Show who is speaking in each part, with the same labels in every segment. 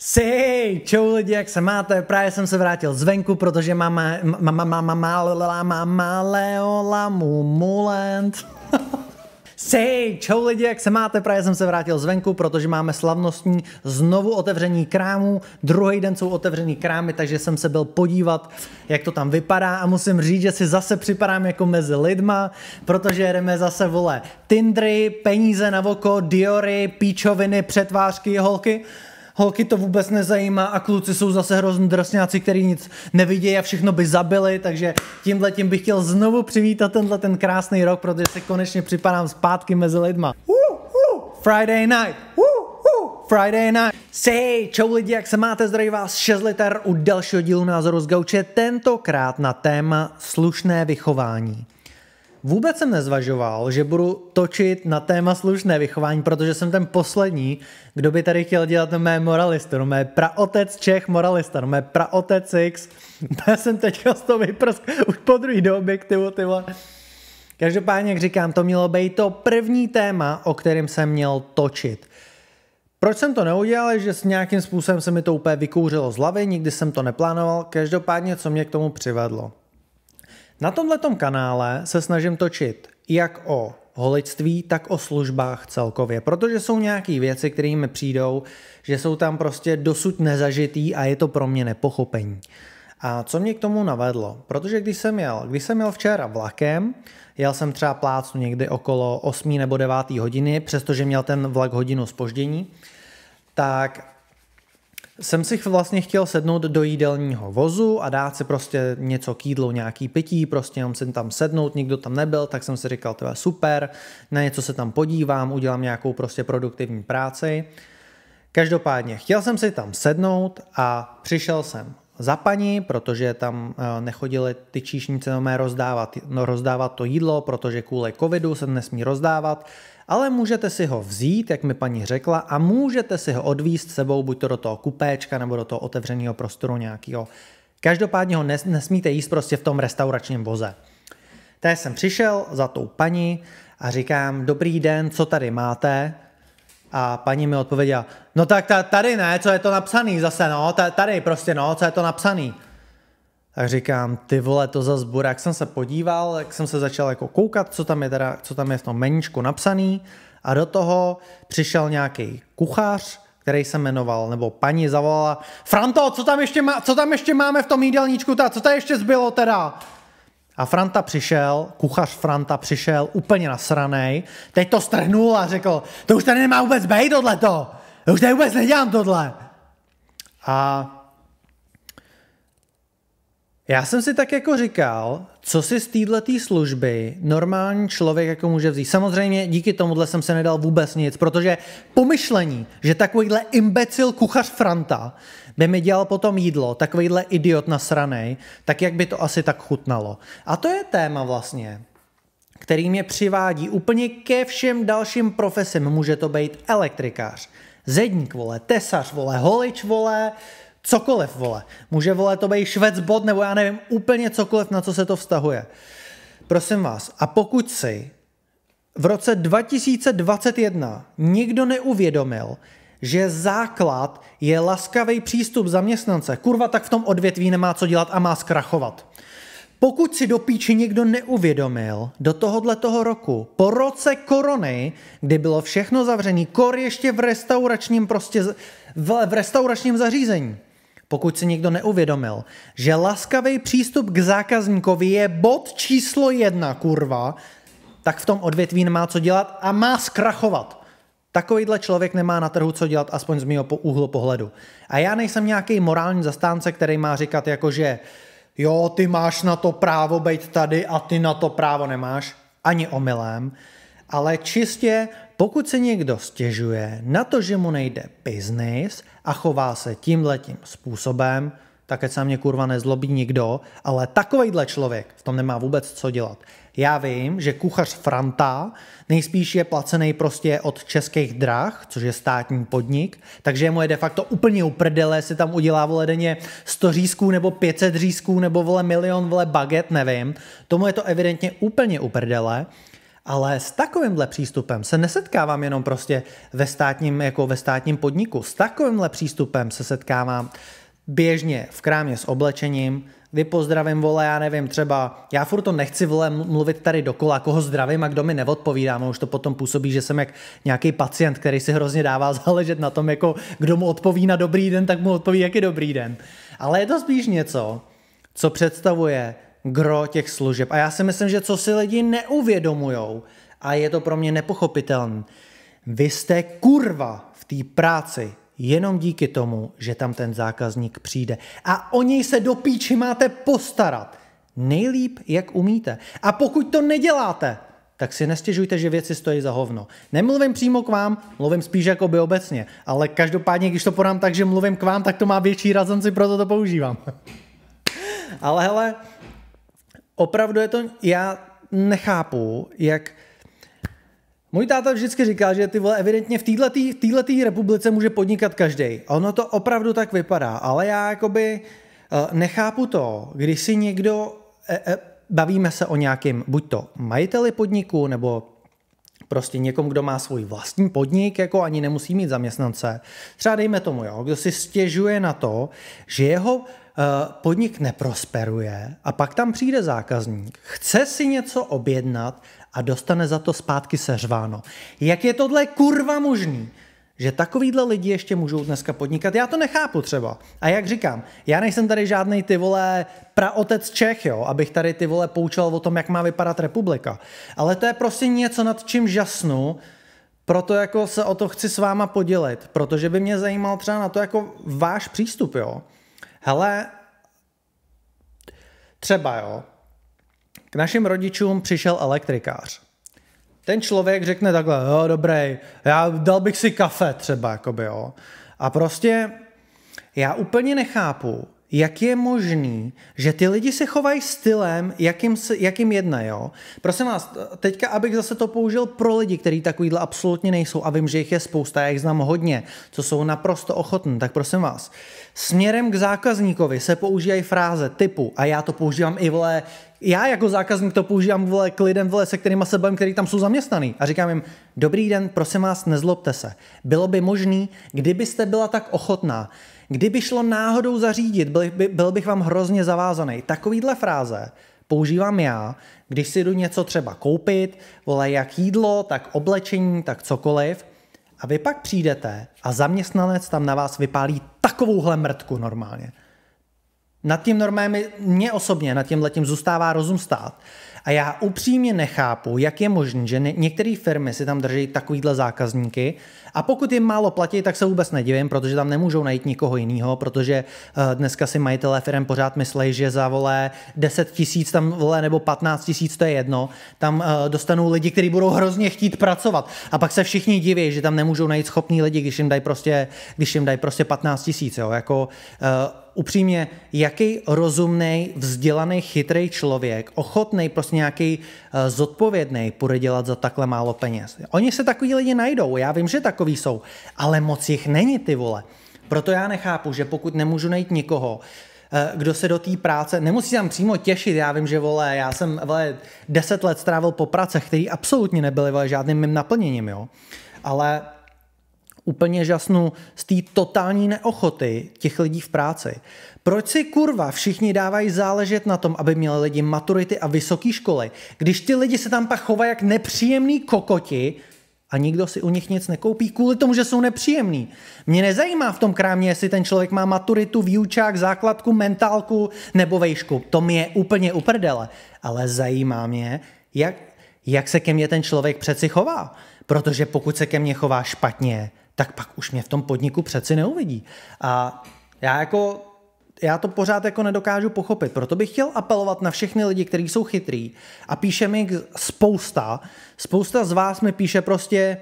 Speaker 1: Sej, čau lidi, jak se máte? Právě jsem se vrátil zvenku, protože má má má má máma, máma, leolamu, mulant. Sej, čau lidi, jak se máte? Právě jsem se vrátil zvenku, protože máme slavnostní znovu otevření krámů. Druhý den jsou otevřený krámy, takže jsem se byl podívat, jak to tam vypadá a musím říct, že si zase připadám jako mezi lidma, protože jedeme zase, vole, Tindry, peníze na voko, Diory, píčoviny, přetvářky, holky holky to vůbec nezajímá a kluci jsou zase hrozně drsňáci, který nic nevidějí a všechno by zabili, takže tímhle tím bych chtěl znovu přivítat tenhle ten krásný rok, protože se konečně připadám zpátky mezi lidma. Friday night! Friday night. Sej, čau lidi, jak se máte? Zdraví vás 6 liter u dalšího dílu názoru z Gauče, tentokrát na téma slušné vychování vůbec jsem nezvažoval, že budu točit na téma slušné vychování, protože jsem ten poslední, kdo by tady chtěl dělat mé moralistu, no mé praotec Čech moralista, no mé praotec X. Já jsem teď z toho vyprsk už po druhý do objektivu, ty vole. Každopádně, jak říkám, to mělo být to první téma, o kterém jsem měl točit. Proč jsem to neudělal, je, že s nějakým způsobem se mi to úplně vykouřilo z hlavy, nikdy jsem to neplánoval, každopádně co mě k tomu přivedlo. Na tomto kanále se snažím točit jak o holictví, tak o službách celkově, protože jsou nějaké věci, které mi přijdou, že jsou tam prostě dosud nezažitý a je to pro mě nepochopení. A co mě k tomu navedlo? Protože když jsem jel, když jsem jel včera vlakem, jel jsem třeba plácnu někdy okolo 8 nebo 9 hodiny, přestože měl ten vlak hodinu spoždění, tak jsem si vlastně chtěl sednout do jídelního vozu a dát si prostě něco k jídlu, nějaký pití, prostě jenom jsem tam sednout, nikdo tam nebyl, tak jsem si říkal, to je super, na něco se tam podívám, udělám nějakou prostě produktivní práci. Každopádně, chtěl jsem si tam sednout a přišel jsem za paní, protože tam eh, nechodili ty číšnice mé rozdávat, no rozdávat to jídlo, protože kvůli covidu se nesmí rozdávat, ale můžete si ho vzít, jak mi paní řekla, a můžete si ho odvíst sebou buď to do toho kupéčka nebo do toho otevřeného prostoru nějakého. Každopádně ho nes- nesmíte jíst prostě v tom restauračním voze. Té jsem přišel za tou paní a říkám, dobrý den, co tady máte? A paní mi odpověděla, no tak tady ne, co je to napsaný zase, no, tady prostě, no, co je to napsaný a říkám, ty vole, to za bude. Jak jsem se podíval, jak jsem se začal jako koukat, co tam je, teda, co tam je v tom meničku napsaný a do toho přišel nějaký kuchař, který se jmenoval, nebo paní zavolala, Franto, co tam ještě, má, co tam ještě máme v tom jídelníčku, ta, co tam ještě zbylo teda? A Franta přišel, kuchař Franta přišel úplně nasranej, teď to strhnul a řekl, to už tady nemá vůbec bej tohleto, to už tady vůbec nedělám tohle. A já jsem si tak jako říkal, co si z této služby normální člověk jako může vzít. Samozřejmě díky tomuhle jsem se nedal vůbec nic, protože pomyšlení, že takovýhle imbecil kuchař Franta by mi dělal potom jídlo, takovýhle idiot nasranej, tak jak by to asi tak chutnalo. A to je téma vlastně, který mě přivádí úplně ke všem dalším profesím. Může to být elektrikář, zedník, vole, tesař, vole, holič, vole, Cokoliv, vole. Může, vole, to být švec bod, nebo já nevím, úplně cokoliv, na co se to vztahuje. Prosím vás, a pokud si v roce 2021 nikdo neuvědomil, že základ je laskavý přístup zaměstnance, kurva, tak v tom odvětví nemá co dělat a má zkrachovat. Pokud si do píči někdo neuvědomil, do tohohle toho roku, po roce korony, kdy bylo všechno zavřený, kor ještě v restauračním prostě, v, v restauračním zařízení, pokud si někdo neuvědomil, že laskavý přístup k zákazníkovi je bod číslo jedna, kurva, tak v tom odvětví nemá co dělat a má zkrachovat. Takovýhle člověk nemá na trhu co dělat, aspoň z mého úhlu pohledu. A já nejsem nějaký morální zastánce, který má říkat jako, že jo, ty máš na to právo být tady a ty na to právo nemáš. Ani omylem. Ale čistě pokud se někdo stěžuje na to, že mu nejde biznis a chová se tímhletím způsobem, tak ať se mě kurva nezlobí nikdo, ale takovejhle člověk v tom nemá vůbec co dělat. Já vím, že kuchař Franta nejspíš je placený prostě od českých drah, což je státní podnik, takže mu je de facto úplně uprdele, si tam udělá vole denně 100 řízků nebo 500 řízků nebo vole milion vole baget, nevím. Tomu je to evidentně úplně uprdele. Ale s takovýmhle přístupem se nesetkávám jenom prostě ve státním, jako ve státním podniku. S takovýmhle přístupem se setkávám běžně v krámě s oblečením, vy pozdravím, vole, já nevím, třeba, já furt to nechci, vole, mluvit tady dokola, koho zdravím a kdo mi neodpovídá, no už to potom působí, že jsem jak nějaký pacient, který si hrozně dává záležet na tom, jako kdo mu odpoví na dobrý den, tak mu odpoví, jak je dobrý den. Ale je to spíš něco, co představuje gro těch služeb. A já si myslím, že co si lidi neuvědomujou, a je to pro mě nepochopitelné, vy jste kurva v té práci jenom díky tomu, že tam ten zákazník přijde. A o něj se do píči máte postarat. Nejlíp, jak umíte. A pokud to neděláte, tak si nestěžujte, že věci stojí za hovno. Nemluvím přímo k vám, mluvím spíš jako by obecně, ale každopádně, když to podám tak, že mluvím k vám, tak to má větší razonci, proto to používám. ale hele, opravdu je to, já nechápu, jak můj táta vždycky říkal, že ty vole evidentně v této republice může podnikat každý. Ono to opravdu tak vypadá, ale já jakoby eh, nechápu to, když si někdo, eh, eh, bavíme se o nějakým buď to majiteli podniku, nebo prostě někomu, kdo má svůj vlastní podnik, jako ani nemusí mít zaměstnance. Třeba dejme tomu, jo, kdo si stěžuje na to, že jeho Eh, podnik neprosperuje a pak tam přijde zákazník, chce si něco objednat a dostane za to zpátky seřváno. Jak je tohle kurva možný? že takovýhle lidi ještě můžou dneska podnikat. Já to nechápu třeba. A jak říkám, já nejsem tady žádný ty vole praotec Čech, jo, abych tady ty vole poučoval o tom, jak má vypadat republika. Ale to je prostě něco, nad čím žasnu, proto jako se o to chci s váma podělit, protože by mě zajímal třeba na to jako váš přístup, jo. Hele, třeba jo, k našim rodičům přišel elektrikář. Ten člověk řekne takhle, jo, dobrý, já dal bych si kafe třeba, jakoby, jo. A prostě já úplně nechápu, jak je možný, že ty lidi se chovají stylem, jakým, se, jakým jedna, jo? Prosím vás, teďka, abych zase to použil pro lidi, kteří takovýhle absolutně nejsou a vím, že jich je spousta, já jich znám hodně, co jsou naprosto ochotní, tak prosím vás, směrem k zákazníkovi se používají fráze typu, a já to používám i vle, já jako zákazník to používám vole, k lidem, vole, se kterými se bavím, který tam jsou zaměstnaný. A říkám jim, dobrý den, prosím vás, nezlobte se. Bylo by možný, kdybyste byla tak ochotná, kdyby šlo náhodou zařídit, byl, by, byl bych vám hrozně zavázaný. Takovýhle fráze používám já, když si jdu něco třeba koupit, vole, jak jídlo, tak oblečení, tak cokoliv. A vy pak přijdete a zaměstnanec tam na vás vypálí takovouhle mrtku normálně. Nad tím normálně mě osobně, nad tím letím zůstává rozum stát. A já upřímně nechápu, jak je možné, že některé firmy si tam drží takovýhle zákazníky a pokud jim málo platí, tak se vůbec nedivím, protože tam nemůžou najít nikoho jiného, protože eh, dneska si majitelé firm pořád myslí, že za volé 10 tisíc tam volé nebo 15 tisíc, to je jedno, tam eh, dostanou lidi, kteří budou hrozně chtít pracovat a pak se všichni diví, že tam nemůžou najít schopný lidi, když jim dají prostě, když jim dají prostě 15 tisíc, jo, jako eh, upřímně, jaký rozumný, vzdělaný, chytrý člověk, ochotný prostě nějaký uh, eh, zodpovědný půjde dělat za takhle málo peněz. Oni se takový lidi najdou, já vím, že takový jsou, ale moc jich není ty vole. Proto já nechápu, že pokud nemůžu najít nikoho, eh, kdo se do té práce, nemusí tam přímo těšit, já vím, že vole, já jsem vole, deset let strávil po pracech, které absolutně nebyly vole, žádným mým naplněním, jo. Ale úplně žasnu z té totální neochoty těch lidí v práci. Proč si kurva všichni dávají záležet na tom, aby měli lidi maturity a vysoké školy, když ty lidi se tam pak chovají jak nepříjemný kokoti, a nikdo si u nich nic nekoupí kvůli tomu, že jsou nepříjemný. Mě nezajímá v tom krámě, jestli ten člověk má maturitu, výučák, základku, mentálku nebo vejšku. To mě je úplně uprdele. Ale zajímá mě, jak, jak se ke mně ten člověk přeci chová. Protože pokud se ke mně chová špatně, tak pak už mě v tom podniku přeci neuvidí. A já jako já to pořád jako nedokážu pochopit. Proto bych chtěl apelovat na všechny lidi, kteří jsou chytrý a píše mi spousta, spousta z vás mi píše prostě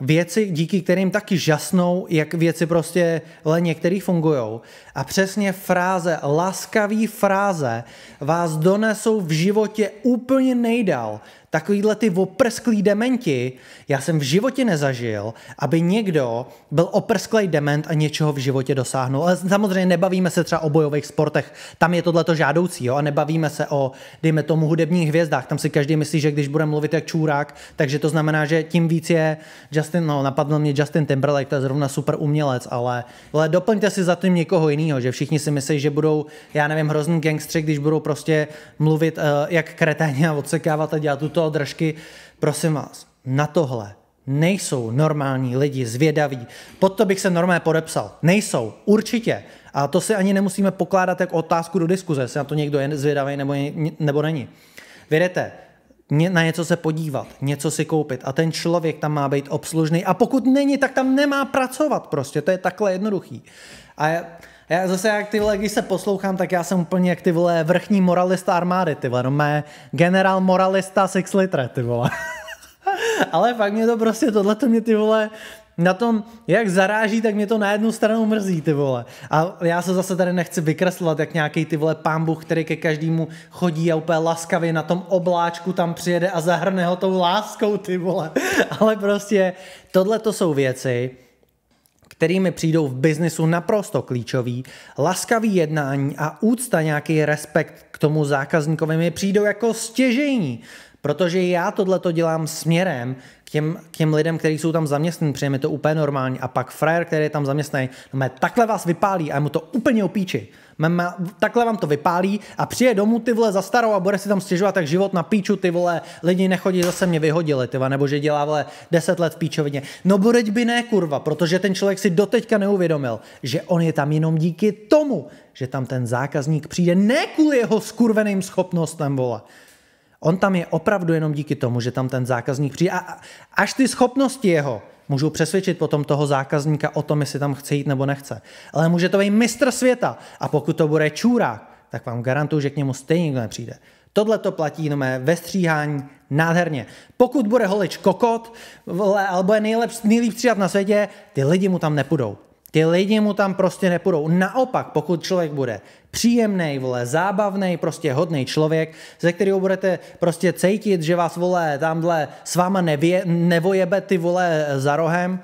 Speaker 1: věci, díky kterým taky žasnou, jak věci prostě le některý fungují. A přesně fráze, laskavý fráze vás donesou v životě úplně nejdál takovýhle ty oprsklý dementi, já jsem v životě nezažil, aby někdo byl oprsklej dement a něčeho v životě dosáhnul. Ale samozřejmě nebavíme se třeba o bojových sportech, tam je tohleto žádoucí, jo, a nebavíme se o, dejme tomu, hudebních hvězdách. Tam si každý myslí, že když bude mluvit jak čůrák, takže to znamená, že tím víc je Justin, no napadl mě Justin Timberlake, to je zrovna super umělec, ale, ale doplňte si za tím někoho jiného, že všichni si myslí, že budou, já nevím, hrozný gangstři, když budou prostě mluvit uh, jak kreténě a odsekávat a dělat tuto toho držky, prosím vás, na tohle nejsou normální lidi zvědaví. Pod to bych se normálně podepsal. Nejsou, určitě. A to si ani nemusíme pokládat jako otázku do diskuze, jestli na to někdo je zvědavý nebo, je, nebo není. Vědete, na něco se podívat, něco si koupit a ten člověk tam má být obslužný a pokud není, tak tam nemá pracovat prostě, to je takhle jednoduchý. A já, já zase, jak ty vole, když se poslouchám, tak já jsem úplně jak ty vole vrchní moralista armády, ty vole, no mé generál moralista six litre, ty vole. Ale fakt mě to prostě, tohle to mě ty vole, na tom, jak zaráží, tak mě to na jednu stranu mrzí, ty vole. A já se zase tady nechci vykreslovat, jak nějaký ty vole pambuch, který ke každému chodí a úplně laskavě na tom obláčku tam přijede a zahrne ho tou láskou, ty vole. Ale prostě tohle to jsou věci, kterými přijdou v biznesu naprosto klíčový, laskavý jednání a úcta, nějaký respekt k tomu zákazníkovi mi přijdou jako stěžejní. Protože já tohle to dělám směrem k těm, k těm lidem, kteří jsou tam zaměstnaní, přijeme to úplně normální. A pak frajer, který je tam zaměstnaný, no takhle vás vypálí a mu to úplně opíči. Má, takhle vám to vypálí a přijde domů ty vole za starou a bude si tam stěžovat tak život na píču, ty vole, lidi nechodí, zase mě vyhodili, ty vole, nebo že dělá vole 10 let v píčovině. No budeť by ne, kurva, protože ten člověk si doteďka neuvědomil, že on je tam jenom díky tomu, že tam ten zákazník přijde ne kvůli jeho skurveným schopnostem, vole, On tam je opravdu jenom díky tomu, že tam ten zákazník přijde. A až ty schopnosti jeho můžou přesvědčit potom toho zákazníka o tom, jestli tam chce jít nebo nechce. Ale může to být mistr světa. A pokud to bude čůrák, tak vám garantuju, že k němu stejně nikdo nepřijde. Tohle to platí jenom ve stříhání nádherně. Pokud bude holič kokot, alebo je nejlepší, nejlíp stříhat na světě, ty lidi mu tam nepůjdou. Ty lidi mu tam prostě nepůjdou. Naopak, pokud člověk bude příjemný, vole, zábavný, prostě hodný člověk, ze kterého budete prostě cítit, že vás, vole, tamhle s váma nevě, nevojebe ty, vole, za rohem,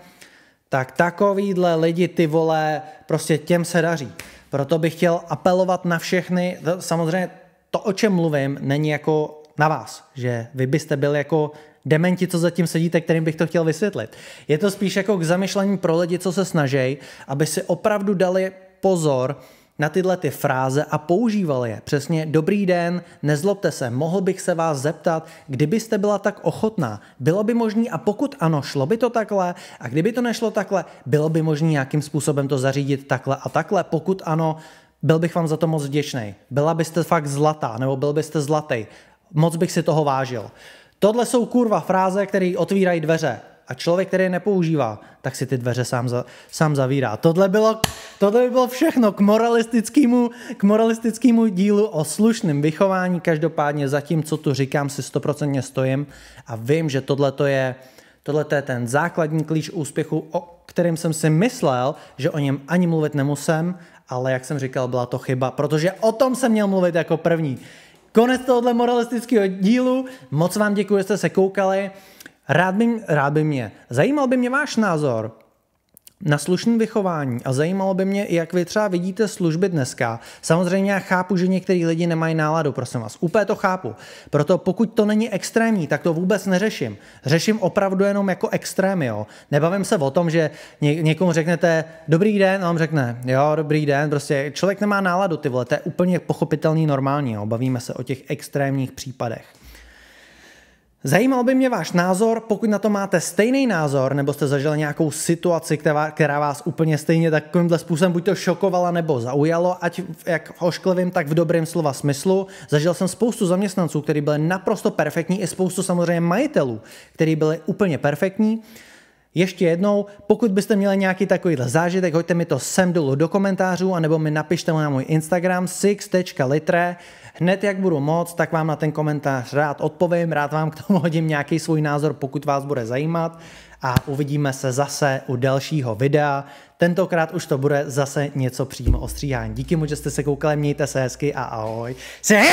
Speaker 1: tak takovýhle lidi, ty vole, prostě těm se daří. Proto bych chtěl apelovat na všechny, samozřejmě to, o čem mluvím, není jako na vás, že vy byste byli jako dementi, co zatím sedíte, kterým bych to chtěl vysvětlit. Je to spíš jako k zamyšlení pro lidi, co se snaží, aby si opravdu dali pozor na tyhle ty fráze a používal je. Přesně dobrý den, nezlobte se, mohl bych se vás zeptat, kdybyste byla tak ochotná, bylo by možné? a pokud ano, šlo by to takhle a kdyby to nešlo takhle, bylo by možné nějakým způsobem to zařídit takhle a takhle, pokud ano, byl bych vám za to moc vděčný. Byla byste fakt zlatá, nebo byl byste zlatý. Moc bych si toho vážil. Tohle jsou kurva fráze, které otvírají dveře. A člověk, který je nepoužívá, tak si ty dveře sám, za, sám zavírá. Tohle, bylo, tohle by bylo všechno k moralistickému, k moralistickému dílu o slušném vychování. Každopádně zatím, co tu říkám, si stoprocentně stojím a vím, že tohle je, tohleto je ten základní klíč úspěchu, o kterým jsem si myslel, že o něm ani mluvit nemusím, ale jak jsem říkal, byla to chyba, protože o tom jsem měl mluvit jako první konec tohohle moralistického dílu. Moc vám děkuji, že jste se koukali. Rád by, rád by mě. Zajímal by mě váš názor na slušné vychování a zajímalo by mě, jak vy třeba vidíte služby dneska. Samozřejmě já chápu, že některý lidi nemají náladu, prosím vás. Úplně to chápu. Proto pokud to není extrémní, tak to vůbec neřeším. Řeším opravdu jenom jako extrémy, jo. Nebavím se o tom, že někomu řeknete dobrý den a on řekne jo, dobrý den. Prostě člověk nemá náladu, ty vole, to je úplně pochopitelný normální, jo. Bavíme se o těch extrémních případech. Zajímal by mě váš názor, pokud na to máte stejný názor, nebo jste zažili nějakou situaci, která, která vás úplně stejně takovýmhle způsobem buď to šokovala nebo zaujalo, ať jak v ošklivém, tak v dobrém slova smyslu. Zažil jsem spoustu zaměstnanců, kteří byli naprosto perfektní, i spoustu samozřejmě majitelů, kteří byli úplně perfektní. Ještě jednou, pokud byste měli nějaký takovýhle zážitek, hoďte mi to sem dolů do komentářů, anebo mi napište na můj Instagram six.litre. Hned jak budu moc, tak vám na ten komentář rád odpovím, rád vám k tomu hodím nějaký svůj názor, pokud vás bude zajímat a uvidíme se zase u dalšího videa. Tentokrát už to bude zase něco přímo o stříhání. Díky moc, že jste se koukali, mějte se hezky a ahoj. Se